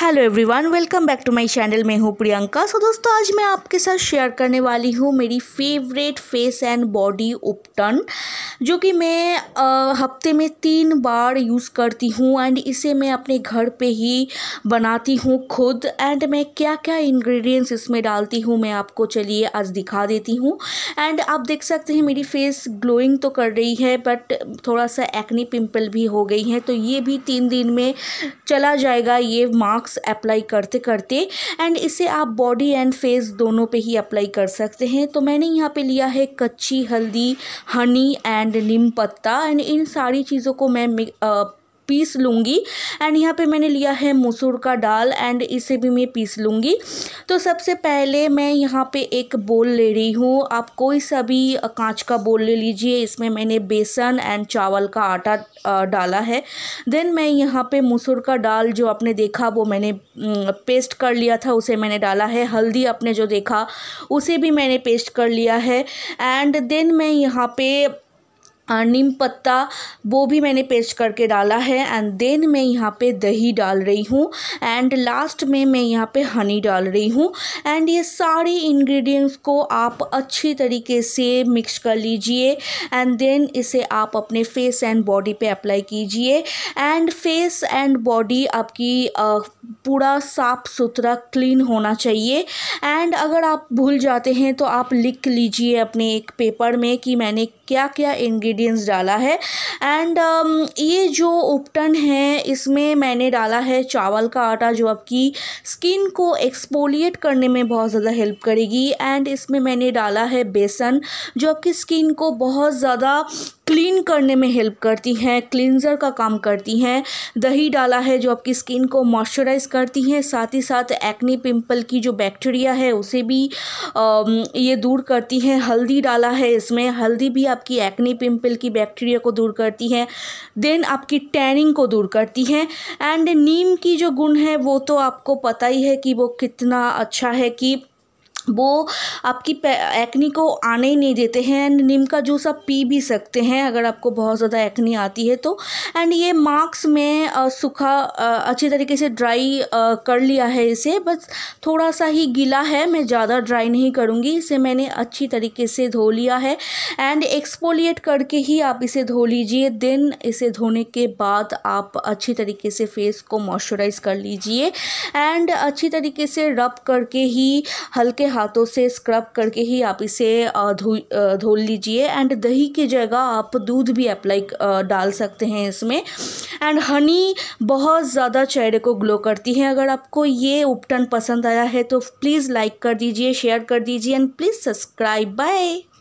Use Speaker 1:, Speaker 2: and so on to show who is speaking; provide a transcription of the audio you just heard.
Speaker 1: hello everyone welcome back to my channel मैं हूँ प्रियंका सो दोस्तों आज मैं आपके साथ शेयर करने वाली हूँ मेरी फेवरेट फेस एंड बॉडी उपटन जो कि मैं आ, हफ्ते में तीन बार यूज़ करती हूँ एंड इसे मैं अपने घर पे ही बनाती हूँ खुद एंड मैं क्या क्या इंग्रेडिएंट्स इसमें डालती हूँ मैं आपको चलिए आज दिखा देती हूँ एंड आप देख सकते हैं मेरी फेस ग्लोइंग तो कर रही है बट थोड़ा सा एक्नी पिम्पल भी हो गई है तो ये भी तीन दिन में चला जाएगा ये मास्क मास्क अप्लाई करते करते एंड इसे आप बॉडी एंड फेस दोनों पे ही अप्लाई कर सकते हैं तो मैंने यहाँ पे लिया है कच्ची हल्दी हनी एंड नीम पत्ता एंड इन सारी चीज़ों को मैं पीस लूँगी एंड यहाँ पे मैंने लिया है मसूर का दाल एंड इसे भी मैं पीस लूँगी तो सबसे पहले मैं यहाँ पे एक बोल ले रही हूँ आप कोई सा भी कांच का बोल ले लीजिए इसमें मैंने बेसन एंड चावल का आटा डाला है देन मैं यहाँ पे मसूर का दाल जो आपने देखा वो मैंने पेस्ट कर लिया था उसे मैंने डाला है हल्दी आपने जो देखा उसे भी मैंने पेस्ट कर लिया है एंड देन मैं यहाँ पर नीम पत्ता वो भी मैंने पेस्ट करके डाला है एंड देन मैं यहाँ पे दही डाल रही हूँ एंड लास्ट में मैं यहाँ पे हनी डाल रही हूँ एंड ये सारी इंग्रेडिएंट्स को आप अच्छी तरीके से मिक्स कर लीजिए एंड देन इसे आप अपने फेस एंड बॉडी पे अप्लाई कीजिए एंड फेस एंड बॉडी आपकी पूरा साफ सुथरा क्लीन होना चाहिए एंड अगर आप भूल जाते हैं तो आप लिख लीजिए अपने एक पेपर में कि मैंने क्या क्या इन्ग्रीडियंट इंग्रेडिएंट्स डाला है एंड um, ये जो उपटन है इसमें मैंने डाला है चावल का आटा जो आपकी स्किन को एक्सपोलिएट करने में बहुत ज़्यादा हेल्प करेगी एंड इसमें मैंने डाला है बेसन जो आपकी स्किन को बहुत ज़्यादा क्लीन करने में हेल्प करती हैं क्लिनज़र का काम करती हैं दही डाला है जो आपकी स्किन को मॉइस्चराइज़ करती हैं साथ ही साथ एक्ने पिंपल की जो बैक्टीरिया है उसे भी ये दूर करती हैं हल्दी डाला है इसमें हल्दी भी आपकी एक्ने पिंपल की बैक्टीरिया को दूर करती है देन आपकी टैनिंग को दूर करती हैं एंड नीम की जो गुण है वो तो आपको पता ही है कि वो कितना अच्छा है कि वो आपकी एक्नी को आने ही नहीं देते हैं एंड नीम का जूस आप पी भी सकते हैं अगर आपको बहुत ज़्यादा एक्नी आती है तो एंड ये मार्क्स में सूखा अच्छी तरीके से ड्राई कर लिया है इसे बस थोड़ा सा ही गीला है मैं ज़्यादा ड्राई नहीं करूँगी इसे मैंने अच्छी तरीके से धो लिया है एंड एक्सपोलिएट करके ही आप इसे धो लीजिए देन इसे धोने के बाद आप अच्छी तरीके से फेस को मॉइस्चराइज कर लीजिए एंड अच्छी तरीके से रब करके ही हल्के हाथों से स्क्रब करके ही आप इसे धो धो लीजिए एंड दही की जगह आप दूध भी अप्लाई डाल सकते हैं इसमें एंड हनी बहुत ज़्यादा चेहरे को ग्लो करती है अगर आपको ये उपटन पसंद आया है तो प्लीज़ लाइक कर दीजिए शेयर कर दीजिए एंड प्लीज़ सब्सक्राइब बाय